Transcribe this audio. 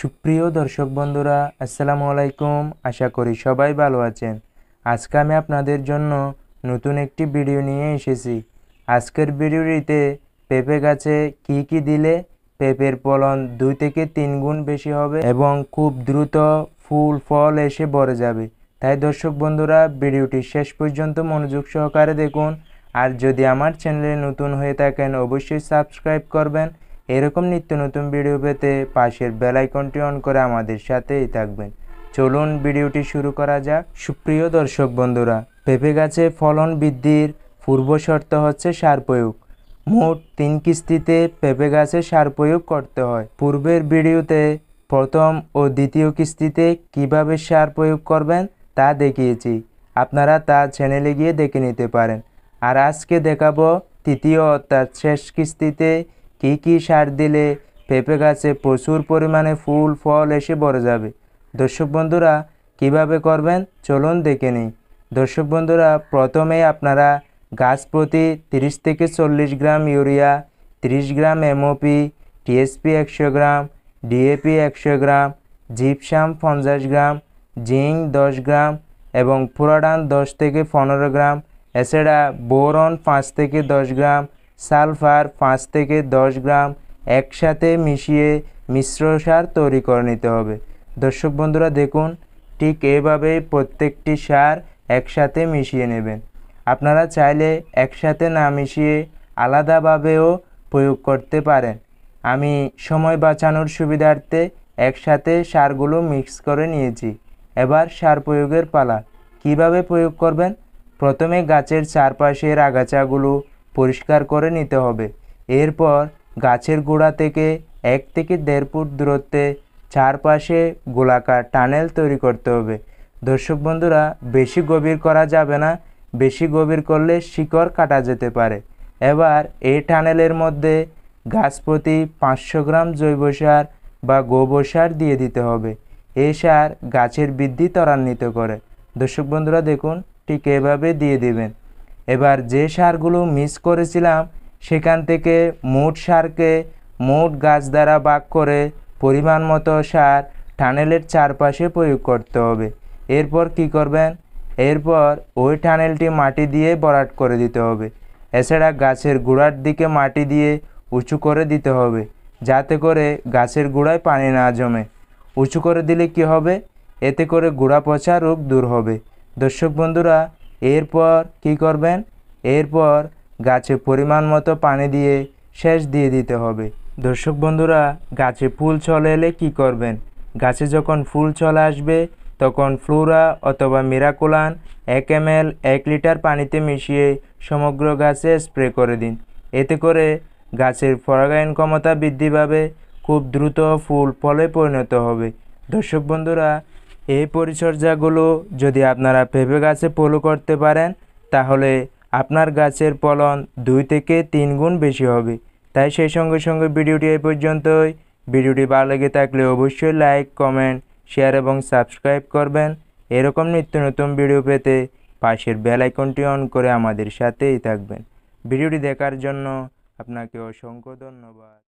সুপ্রিয় দর্শক বন্ধুরা আসসালামু আলাইকুম আশা করি সবাই ভালো আছেন আজকে আমি আপনাদের জন্য নতুন একটি ভিডিও নিয়ে এসেছি আজকের ভিডিওটিতে পেঁপে গাছে কি কি দিলে পেঁপের ফলন দুই থেকে তিন গুণ বেশি হবে এবং খুব দ্রুত ফুল ফল এসে ভরে যাবে তাই দর্শক বন্ধুরা ভিডিওটি শেষ পর্যন্ত মনোযোগ সহকারে দেখুন আর যদি আমার চ্যানেলে নতুন হয়ে থাকেন অবশ্যই সাবস্ক্রাইব করবেন এরকম নিত্য নতুন ভিডিও পেতে পাশের বেলাইকনটি অন করে আমাদের সাথেই থাকবেন চলুন ভিডিওটি শুরু করা যাক সুপ্রিয় দর্শক বন্ধুরা পেঁপে গাছে ফলন বৃদ্ধির পূর্ব শর্ত হচ্ছে সার প্রয়োগ মোট তিন কিস্তিতে পেঁপে গাছে সার প্রয়োগ করতে হয় পূর্বের ভিডিওতে প্রথম ও দ্বিতীয় কিস্তিতে কিভাবে সার প্রয়োগ করবেন তা দেখিয়েছি আপনারা তা চ্যানেলে গিয়ে দেখে নিতে পারেন আর আজকে দেখাবো তৃতীয় অর্থাৎ শেষ কিস্তিতে কী কী সার দিলে পেঁপে গাছে প্রচুর পরিমাণে ফুল ফল এসে বড় যাবে দর্শক বন্ধুরা কিভাবে করবেন চলুন দেখে নিই দর্শক বন্ধুরা প্রথমে আপনারা গাছ প্রতি তিরিশ থেকে চল্লিশ gram urea 30 gram MOP TSP একশো গ্রাম ডিএপি একশো গ্রাম জিপসাম পঞ্চাশ গ্রাম জিঙ্ক দশ গ্রাম এবং পুরাডান দশ থেকে পনেরো গ্রাম এছাড়া বোরন পাঁচ থেকে দশ গ্রাম সালফার পাঁচ থেকে দশ গ্রাম একসাথে মিশিয়ে মিশ্র সার তৈরি করে নিতে হবে দর্শক বন্ধুরা দেখুন ঠিক এভাবেই প্রত্যেকটি সার একসাথে মিশিয়ে নেবেন আপনারা চাইলে একসাথে না মিশিয়ে আলাদাভাবেও প্রয়োগ করতে পারেন আমি সময় বাঁচানোর সুবিধার্থে একসাথে সারগুলো মিক্স করে নিয়েছি এবার সার প্রয়োগের পালা কিভাবে প্রয়োগ করবেন প্রথমে গাছের চারপাশের আগাছাগুলো পরিষ্কার করে নিতে হবে এরপর গাছের গোড়া থেকে এক থেকে দেড় ফুট দূরত্বে চারপাশে গোলাকার টানেল তৈরি করতে হবে দর্শক বন্ধুরা বেশি গভীর করা যাবে না বেশি গভীর করলে শিকড় কাটা যেতে পারে এবার এই টানেলের মধ্যে গাছ প্রতি পাঁচশো গ্রাম জৈব সার বা গোবর সার দিয়ে দিতে হবে এই সার গাছের বৃদ্ধি ত্বরান্বিত করে দর্শক বন্ধুরা দেখুন ঠিক এভাবে দিয়ে দিবেন এবার যে সারগুলো মিস করেছিলাম সেখান থেকে মোট সারকে মোট গাছ দ্বারা ভাগ করে পরিমাণ মতো সার টানেলের চারপাশে প্রয়োগ করতে হবে এরপর কি করবেন এরপর ওই টানেলটি মাটি দিয়ে বরাট করে দিতে হবে এছাড়া গাছের গোড়ার দিকে মাটি দিয়ে উঁচু করে দিতে হবে যাতে করে গাছের গোড়ায় পানি না জমে উঁচু করে দিলে কি হবে এতে করে গোড়া পচা রোগ দূর হবে দর্শক বন্ধুরা এরপর কি করবেন এরপর গাছে পরিমাণ মতো পানি দিয়ে সেচ দিয়ে দিতে হবে দর্শক বন্ধুরা গাছে ফুল চলে এলে কি করবেন গাছে যখন ফুল চলে আসবে তখন ফ্লোরা অথবা মিরাকুলান এক এম এল এক লিটার পানিতে মিশিয়ে সমগ্র গাছে স্প্রে করে দিন এতে করে গাছের পরাগায়ন ক্ষমতা বৃদ্ধি পাবে খুব দ্রুত ফুল ফলে পরিণত হবে দর্শক বন্ধুরা এই পরিচর্যাগুলো যদি আপনারা পেঁপে গাছে ফলো করতে পারেন তাহলে আপনার গাছের ফলন দুই থেকে তিন গুণ বেশি হবে তাই সেই সঙ্গে সঙ্গে ভিডিওটি এই পর্যন্তই ভিডিওটি ভালো লেগে থাকলে অবশ্যই লাইক কমেন্ট শেয়ার এবং সাবস্ক্রাইব করবেন এরকম নিত্য নতুন ভিডিও পেতে পাশের বেল আইকনটি অন করে আমাদের সাথেই থাকবেন ভিডিওটি দেখার জন্য আপনাকে অসংখ্য ধন্যবাদ